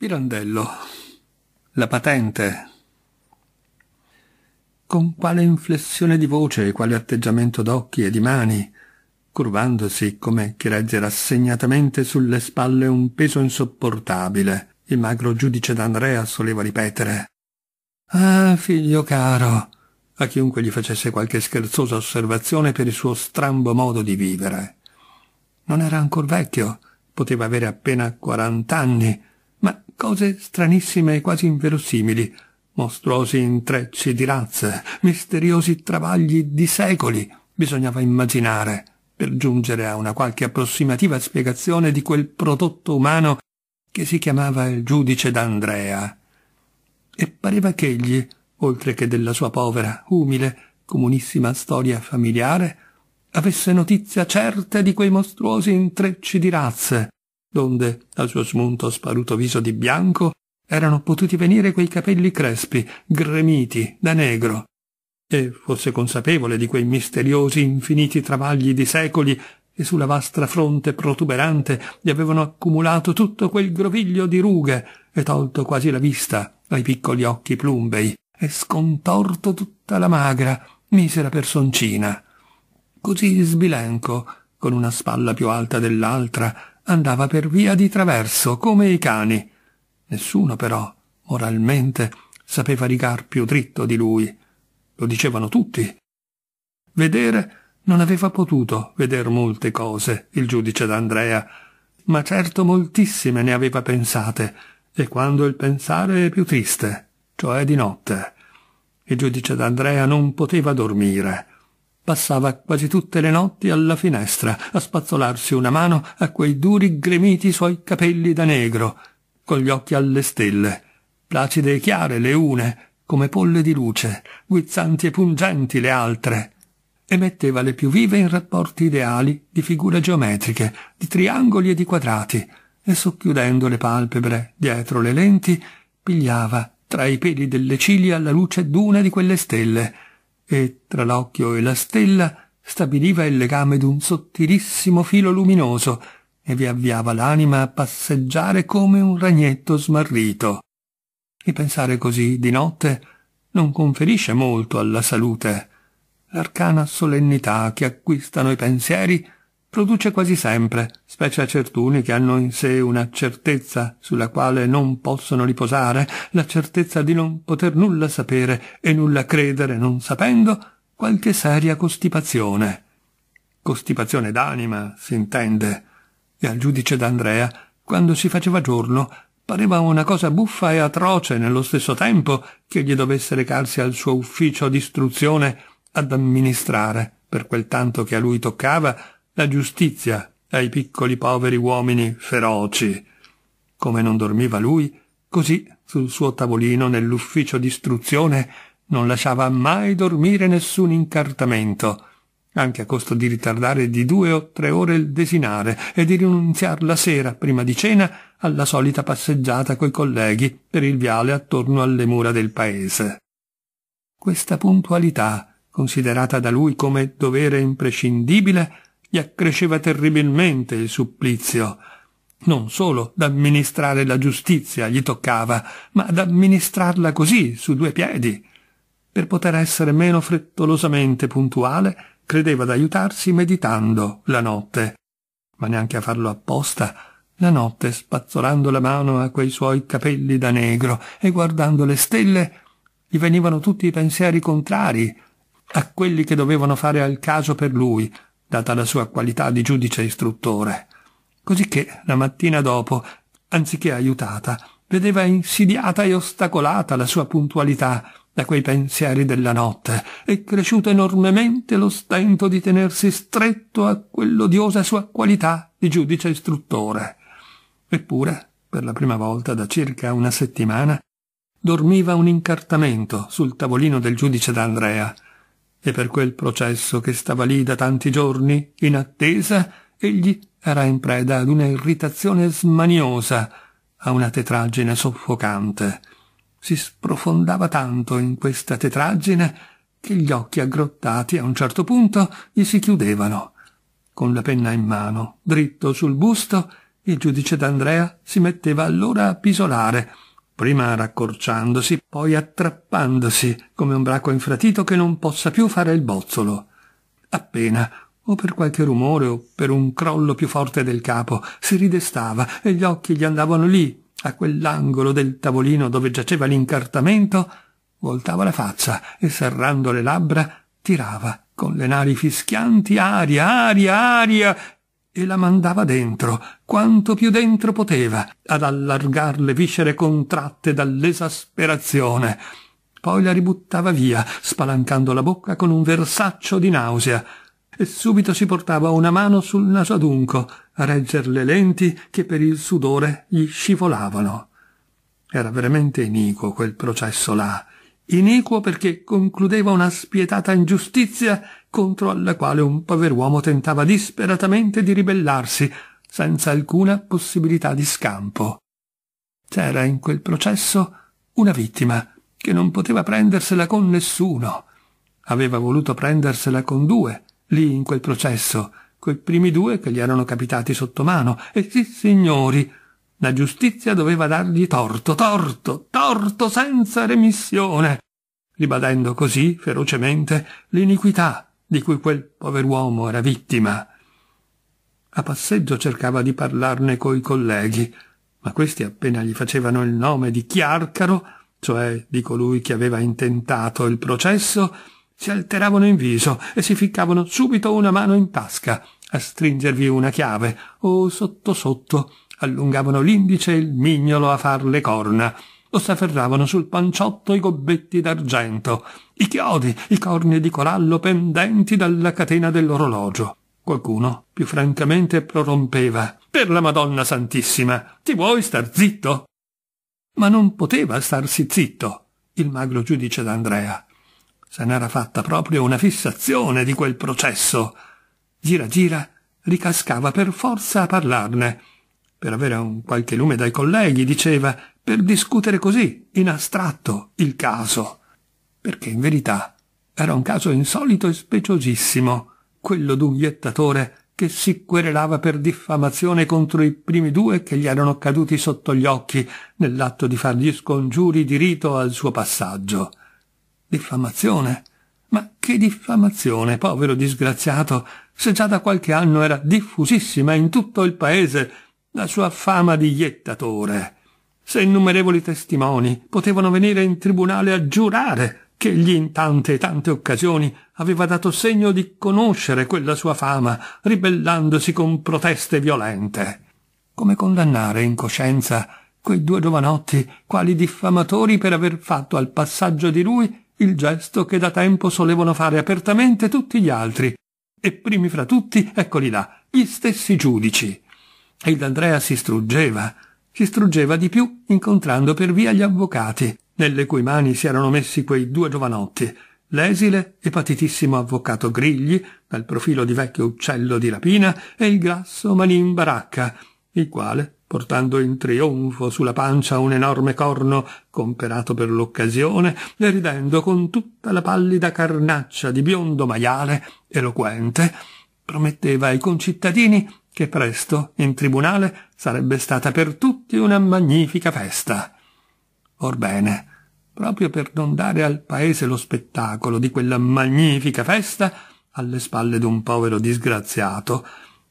Pirandello. La patente. Con quale inflessione di voce e quale atteggiamento d'occhi e di mani, curvandosi come chi regge rassegnatamente sulle spalle un peso insopportabile, il magro giudice d'Andrea soleva ripetere. Ah, figlio caro, a chiunque gli facesse qualche scherzosa osservazione per il suo strambo modo di vivere. Non era ancor vecchio, poteva avere appena quarant'anni, cose stranissime e quasi inverosimili, mostruosi intrecci di razze, misteriosi travagli di secoli, bisognava immaginare per giungere a una qualche approssimativa spiegazione di quel prodotto umano che si chiamava il giudice d'Andrea. E pareva che egli, oltre che della sua povera, umile, comunissima storia familiare, avesse notizia certa di quei mostruosi intrecci di razze, donde al suo smunto sparuto viso di bianco erano potuti venire quei capelli crespi, gremiti, da negro, e fosse consapevole di quei misteriosi infiniti travagli di secoli che sulla vastra fronte protuberante gli avevano accumulato tutto quel groviglio di rughe e tolto quasi la vista ai piccoli occhi plumbei e scontorto tutta la magra, misera personcina. Così sbilenco, con una spalla più alta dell'altra, andava per via di traverso, come i cani. Nessuno però, moralmente, sapeva rigar più dritto di lui. Lo dicevano tutti. Vedere non aveva potuto veder molte cose il giudice d'Andrea, ma certo moltissime ne aveva pensate, e quando il pensare è più triste, cioè di notte. Il giudice d'Andrea non poteva dormire. Passava quasi tutte le notti alla finestra a spazzolarsi una mano a quei duri gremiti suoi capelli da negro, con gli occhi alle stelle, placide e chiare le une, come polle di luce, guizzanti e pungenti le altre, e metteva le più vive in rapporti ideali di figure geometriche, di triangoli e di quadrati, e socchiudendo le palpebre dietro le lenti, pigliava tra i peli delle ciglia la luce d'una di quelle stelle, e tra l'occhio e la stella stabiliva il legame d'un sottilissimo filo luminoso e vi avviava l'anima a passeggiare come un ragnetto smarrito. E pensare così di notte non conferisce molto alla salute. L'arcana solennità che acquistano i pensieri produce quasi sempre, specie a certuni che hanno in sé una certezza sulla quale non possono riposare, la certezza di non poter nulla sapere e nulla credere, non sapendo, qualche seria costipazione. Costipazione d'anima, s'intende. E al giudice d'Andrea, quando si faceva giorno, pareva una cosa buffa e atroce nello stesso tempo che gli dovesse recarsi al suo ufficio d'istruzione ad amministrare, per quel tanto che a lui toccava, la giustizia ai piccoli poveri uomini feroci. Come non dormiva lui, così sul suo tavolino nell'ufficio d'istruzione non lasciava mai dormire nessun incartamento, anche a costo di ritardare di due o tre ore il desinare e di rinunziar la sera, prima di cena, alla solita passeggiata coi colleghi per il viale attorno alle mura del paese. Questa puntualità, considerata da lui come dovere imprescindibile, gli accresceva terribilmente il supplizio. Non solo d'amministrare la giustizia gli toccava, ma d'amministrarla così, su due piedi. Per poter essere meno frettolosamente puntuale, credeva d'aiutarsi meditando la notte. Ma neanche a farlo apposta, la notte, spazzolando la mano a quei suoi capelli da negro e guardando le stelle, gli venivano tutti i pensieri contrari a quelli che dovevano fare al caso per lui, data la sua qualità di giudice istruttore. Cosicché la mattina dopo, anziché aiutata, vedeva insidiata e ostacolata la sua puntualità da quei pensieri della notte e cresciuto enormemente lo stento di tenersi stretto a quell'odiosa sua qualità di giudice istruttore. Eppure, per la prima volta da circa una settimana, dormiva un incartamento sul tavolino del giudice d'Andrea e per quel processo che stava lì da tanti giorni, in attesa, egli era in preda ad una irritazione smaniosa, a una tetraggine soffocante. Si sprofondava tanto in questa tetraggine che gli occhi aggrottati a un certo punto gli si chiudevano. Con la penna in mano, dritto sul busto, il giudice d'Andrea si metteva allora a pisolare, prima raccorciandosi, poi attrappandosi come un bracco infratito che non possa più fare il bozzolo. Appena, o per qualche rumore o per un crollo più forte del capo, si ridestava e gli occhi gli andavano lì, a quell'angolo del tavolino dove giaceva l'incartamento, voltava la faccia e serrando le labbra tirava con le nari fischianti aria, aria, aria e la mandava dentro, quanto più dentro poteva, ad allargar le viscere contratte dall'esasperazione. Poi la ributtava via, spalancando la bocca con un versaccio di nausea, e subito si portava una mano sul naso adunco a regger le lenti che per il sudore gli scivolavano. Era veramente iniquo quel processo là iniquo perché concludeva una spietata ingiustizia contro alla quale un pover'uomo tentava disperatamente di ribellarsi, senza alcuna possibilità di scampo. C'era in quel processo una vittima che non poteva prendersela con nessuno. Aveva voluto prendersela con due, lì in quel processo, quei primi due che gli erano capitati sotto mano, e sì, signori, la giustizia doveva dargli torto, torto, torto senza remissione, ribadendo così ferocemente l'iniquità di cui quel pover'uomo era vittima. A passeggio cercava di parlarne coi colleghi, ma questi appena gli facevano il nome di Chiarcaro, cioè di colui che aveva intentato il processo, si alteravano in viso e si ficcavano subito una mano in tasca a stringervi una chiave o sotto sotto allungavano l'indice e il mignolo a far le corna, o s'afferravano sul panciotto i gobbetti d'argento, i chiodi, i corni di corallo pendenti dalla catena dell'orologio. Qualcuno, più francamente, prorompeva «Per la Madonna Santissima, ti vuoi star zitto?» Ma non poteva starsi zitto, il magro giudice d'Andrea. Se n'era fatta proprio una fissazione di quel processo. Gira gira, ricascava per forza a parlarne, per avere un qualche lume dai colleghi, diceva, per discutere così, in astratto, il caso. Perché in verità era un caso insolito e speciosissimo, quello d'un viettatore che si querelava per diffamazione contro i primi due che gli erano caduti sotto gli occhi nell'atto di fargli scongiuri di rito al suo passaggio. Diffamazione? Ma che diffamazione, povero disgraziato, se già da qualche anno era diffusissima in tutto il paese la sua fama di jettatore. Se innumerevoli testimoni potevano venire in tribunale a giurare che egli in tante e tante occasioni aveva dato segno di conoscere quella sua fama, ribellandosi con proteste violente. Come condannare in coscienza quei due giovanotti quali diffamatori per aver fatto al passaggio di lui il gesto che da tempo solevano fare apertamente tutti gli altri, e primi fra tutti, eccoli là, gli stessi giudici. Ed Andrea si struggeva, si struggeva di più incontrando per via gli avvocati, nelle cui mani si erano messi quei due giovanotti, l'esile e patitissimo avvocato Grigli, dal profilo di vecchio uccello di rapina, e il grasso Manin Baracca, il quale, portando in trionfo sulla pancia un enorme corno comperato per l'occasione e ridendo con tutta la pallida carnaccia di biondo maiale eloquente, prometteva ai concittadini che presto, in tribunale, sarebbe stata per tutti una magnifica festa. Orbene, proprio per non dare al paese lo spettacolo di quella magnifica festa alle spalle d'un povero disgraziato,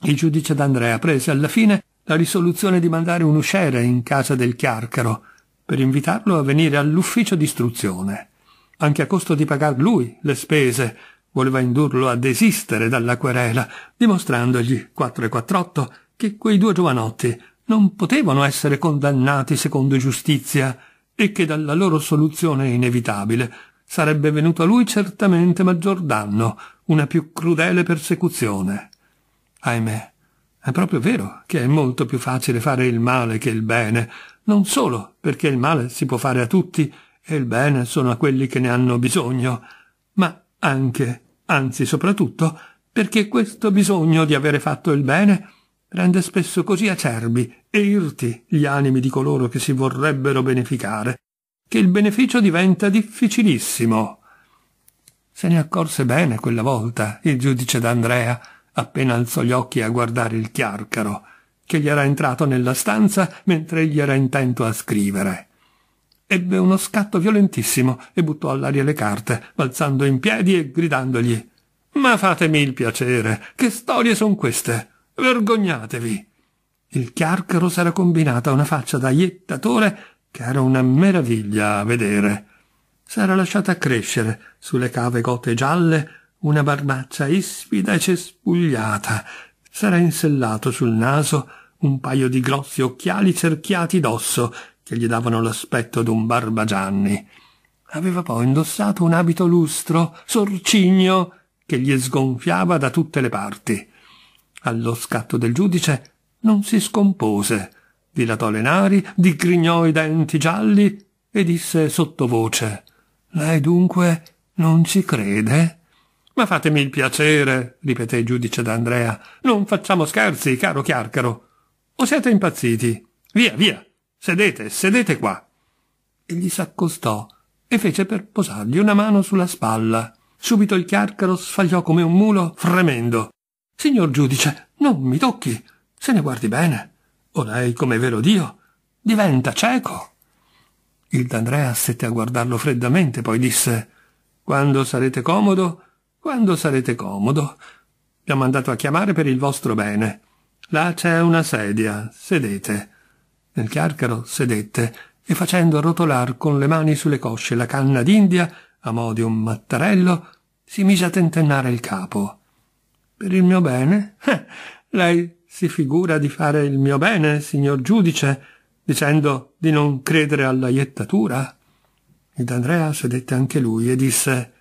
il giudice d'Andrea prese alla fine la risoluzione di mandare un usciere in casa del Chiarcaro per invitarlo a venire all'ufficio d'istruzione, anche a costo di pagar lui le spese voleva indurlo a desistere dalla querela, dimostrandogli, 4 e 48, che quei due giovanotti non potevano essere condannati secondo giustizia e che dalla loro soluzione inevitabile sarebbe venuto a lui certamente maggior danno, una più crudele persecuzione. Ahimè, è proprio vero che è molto più facile fare il male che il bene, non solo perché il male si può fare a tutti e il bene sono a quelli che ne hanno bisogno, ma anche, anzi soprattutto, perché questo bisogno di avere fatto il bene rende spesso così acerbi e irti gli animi di coloro che si vorrebbero beneficare, che il beneficio diventa difficilissimo. Se ne accorse bene quella volta il giudice d'Andrea, appena alzò gli occhi a guardare il chiarcaro, che gli era entrato nella stanza mentre egli era intento a scrivere. Ebbe uno scatto violentissimo e buttò all'aria le carte, balzando in piedi e gridandogli Ma fatemi il piacere, che storie son queste? Vergognatevi! Il chiarcaro s'era combinata una faccia da iettatore che era una meraviglia a vedere. S'era lasciata crescere, sulle cave gote gialle, una barbaccia ispida e cespugliata. S'era insellato sul naso un paio di grossi occhiali cerchiati d'osso che gli davano l'aspetto d'un barbagianni. Aveva poi indossato un abito lustro, sorcigno, che gli sgonfiava da tutte le parti. Allo scatto del giudice non si scompose, dilatò le nari, digrignò i denti gialli e disse sottovoce Lei dunque non ci crede? Ma fatemi il piacere, ripeté il giudice d'Andrea. Non facciamo scherzi, caro Chiarcaro. O siete impazziti? Via, via, Sedete, sedete qua. E gli s'accostò e fece per posargli una mano sulla spalla. Subito il chiarcaro sfagliò come un mulo, fremendo. Signor giudice, non mi tocchi. Se ne guardi bene. O lei, come vero Dio, diventa cieco. Il D'Andrea stette a guardarlo freddamente, poi disse Quando sarete comodo, quando sarete comodo. Vi ho mandato a chiamare per il vostro bene. Là c'è una sedia, sedete nel chiarcaro sedette e facendo rotolar con le mani sulle cosce la canna d'India, a mo' di un mattarello, si mise a tentennare il capo. Per il mio bene? Eh, lei si figura di fare il mio bene, signor giudice, dicendo di non credere alla iettatura? Ed Andrea sedette anche lui e disse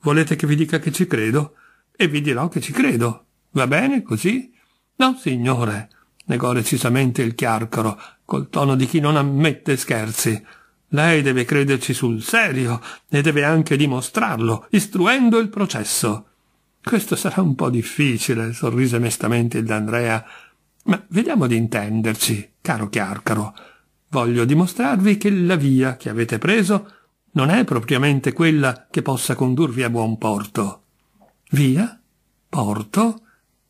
Volete che vi dica che ci credo? E vi dirò che ci credo. Va bene così? No, signore, negò decisamente il chiarcaro, col tono di chi non ammette scherzi. Lei deve crederci sul serio e deve anche dimostrarlo, istruendo il processo. Questo sarà un po' difficile, sorrise mestamente il D'Andrea. Ma vediamo di intenderci, caro Chiarcaro. Voglio dimostrarvi che la via che avete preso non è propriamente quella che possa condurvi a buon porto. Via? Porto?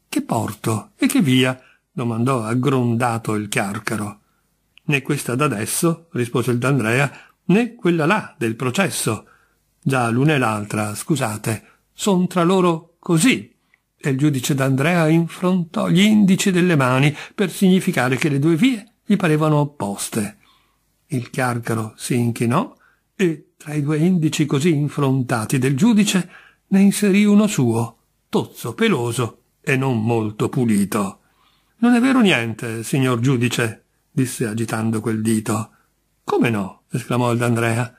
Che porto? E che via? domandò aggrondato il Chiarcaro. Né questa d'adesso, rispose il D'Andrea, né quella là del processo. Già l'una e l'altra, scusate, son tra loro così. E il giudice D'Andrea infrontò gli indici delle mani per significare che le due vie gli parevano opposte. Il Chiarcaro si inchinò e tra i due indici così infrontati del giudice ne inserì uno suo, tozzo, peloso e non molto pulito. Non è vero niente, signor giudice, disse agitando quel dito. Come no? esclamò il D'Andrea.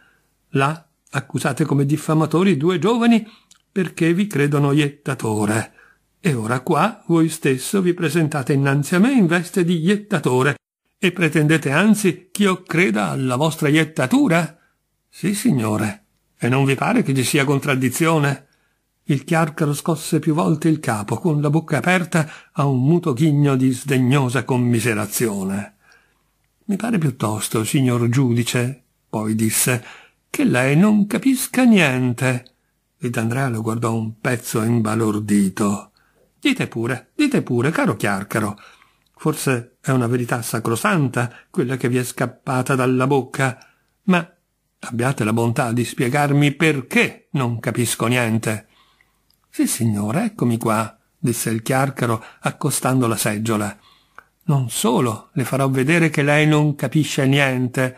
Là accusate come diffamatori due giovani perché vi credono iettatore. E ora qua voi stesso vi presentate innanzi a me in veste di iettatore e pretendete anzi che io creda alla vostra iettatura? Sì, signore. E non vi pare che ci sia contraddizione? Il chiarcaro scosse più volte il capo, con la bocca aperta a un muto ghigno di sdegnosa commiserazione. Mi pare piuttosto, signor giudice, poi disse, che lei non capisca niente. Il D'Andrea lo guardò un pezzo imbalordito. Dite pure, dite pure, caro chiarcaro. Forse è una verità sacrosanta quella che vi è scappata dalla bocca, ma abbiate la bontà di spiegarmi perché non capisco niente. Sì, signore, eccomi qua, disse il chiarcaro, accostando la seggiola. Non solo le farò vedere che lei non capisce niente,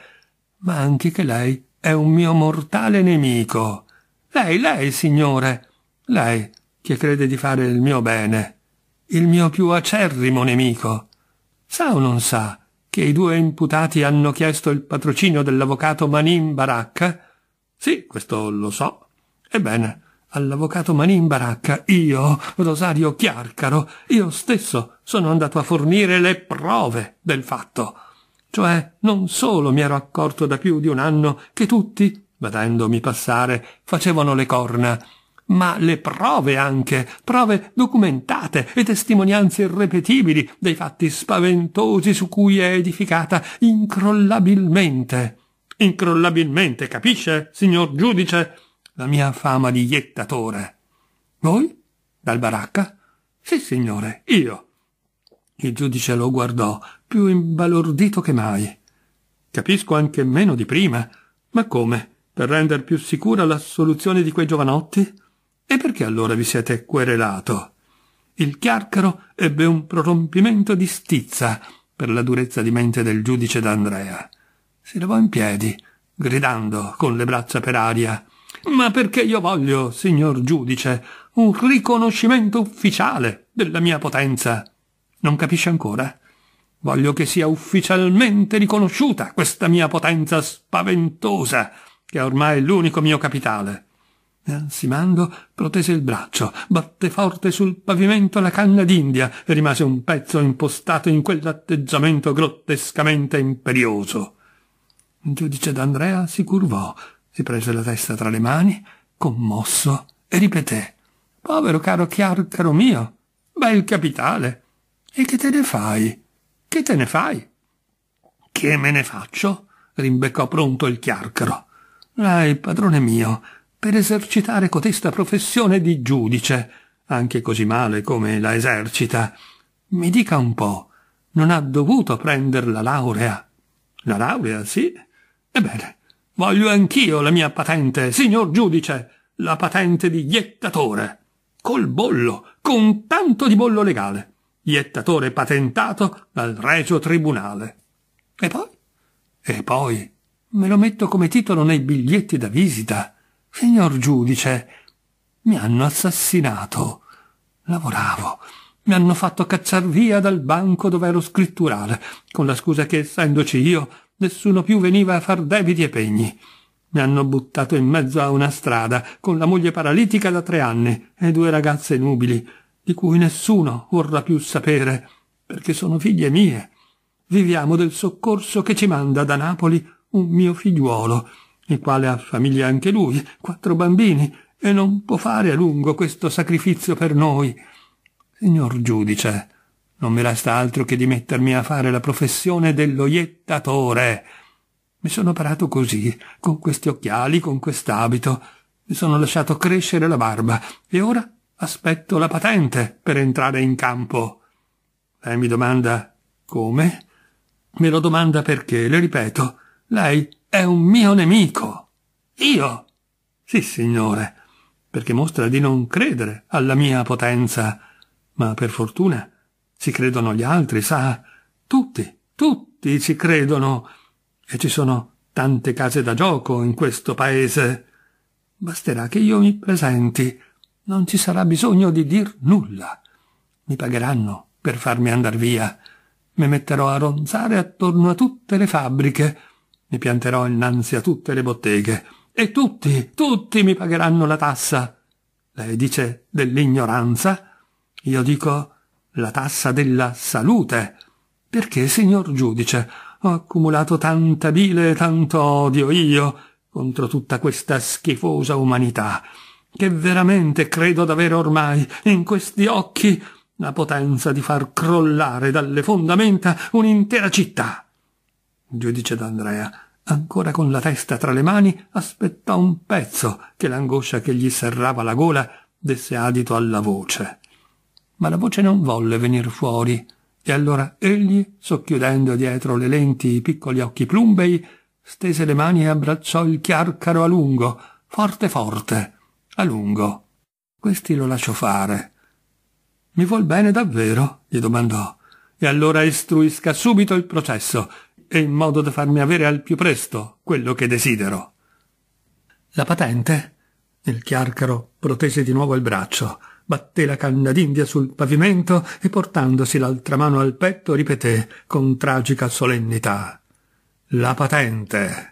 ma anche che lei è un mio mortale nemico. Lei, lei, signore, lei che crede di fare il mio bene, il mio più acerrimo nemico. Sa o non sa che i due imputati hanno chiesto il patrocinio dell'avvocato Manin Baracca? Sì, questo lo so. Ebbene, all'avvocato Manin Baracca, io, Rosario Chiarcaro, io stesso sono andato a fornire le prove del fatto. Cioè, non solo mi ero accorto da più di un anno che tutti, vedendomi passare, facevano le corna, ma le prove anche, prove documentate e testimonianze irrepetibili dei fatti spaventosi su cui è edificata incrollabilmente. Incrollabilmente, capisce, signor giudice? la mia fama di iettatore. Voi? Dal baracca? Sì, signore, io. Il giudice lo guardò, più imbalordito che mai. Capisco anche meno di prima. Ma come? Per render più sicura l'assoluzione di quei giovanotti? E perché allora vi siete querelato? Il chiarcaro ebbe un prorompimento di stizza per la durezza di mente del giudice d'Andrea. Si levò in piedi, gridando con le braccia per aria ma perché io voglio, signor giudice, un riconoscimento ufficiale della mia potenza. Non capisce ancora? Voglio che sia ufficialmente riconosciuta questa mia potenza spaventosa, che è ormai l'unico mio capitale. E Ansimando protese il braccio, batté forte sul pavimento la canna d'India e rimase un pezzo impostato in quell'atteggiamento grottescamente imperioso. Il giudice d'Andrea si curvò, si prese la testa tra le mani, commosso, e ripeté Povero caro chiaro mio, bel capitale. E che te ne fai? Che te ne fai? Che me ne faccio? rimbeccò pronto il chiarcaro. «Lei, padrone mio, per esercitare cotesta professione di giudice, anche così male come la esercita, mi dica un po', non ha dovuto prendere la laurea? La laurea, sì. Ebbene, Voglio anch'io la mia patente, signor giudice, la patente di iettatore. Col bollo, con tanto di bollo legale. Iettatore patentato dal regio tribunale. E poi? E poi? Me lo metto come titolo nei biglietti da visita. Signor giudice, mi hanno assassinato. Lavoravo. Mi hanno fatto cacciar via dal banco dove ero scritturale, con la scusa che, essendoci io, Nessuno più veniva a far debiti e pegni. Mi hanno buttato in mezzo a una strada, con la moglie paralitica da tre anni e due ragazze nubili, di cui nessuno vorrà più sapere, perché sono figlie mie. Viviamo del soccorso che ci manda da Napoli un mio figliuolo, il quale ha famiglia anche lui, quattro bambini, e non può fare a lungo questo sacrificio per noi. Signor giudice, non mi resta altro che di mettermi a fare la professione dello iettatore. Mi sono parato così, con questi occhiali, con quest'abito. Mi sono lasciato crescere la barba e ora aspetto la patente per entrare in campo. Lei mi domanda come? Me lo domanda perché, le ripeto, lei è un mio nemico. Io? Sì, signore, perché mostra di non credere alla mia potenza. Ma per fortuna ci credono gli altri, sa, tutti, tutti ci credono. E ci sono tante case da gioco in questo paese. Basterà che io mi presenti, non ci sarà bisogno di dir nulla. Mi pagheranno per farmi andar via. Mi metterò a ronzare attorno a tutte le fabbriche, mi pianterò innanzi a tutte le botteghe, e tutti, tutti mi pagheranno la tassa. Lei dice dell'ignoranza? Io dico la tassa della salute. Perché, signor giudice, ho accumulato tanta bile e tanto odio io contro tutta questa schifosa umanità, che veramente credo d'avere ormai in questi occhi la potenza di far crollare dalle fondamenta un'intera città. Giudice d'Andrea, ancora con la testa tra le mani, aspettò un pezzo che l'angoscia che gli serrava la gola desse adito alla voce ma la voce non volle venir fuori, e allora egli, socchiudendo dietro le lenti i piccoli occhi plumbei, stese le mani e abbracciò il chiarcaro a lungo, forte forte, a lungo. Questi lo lasciò fare. Mi vuol bene davvero? gli domandò. E allora istruisca subito il processo, e in modo da farmi avere al più presto quello che desidero. La patente? Il chiarcaro protese di nuovo il braccio batté la canna d'india sul pavimento e portandosi l'altra mano al petto ripeté con tragica solennità la patente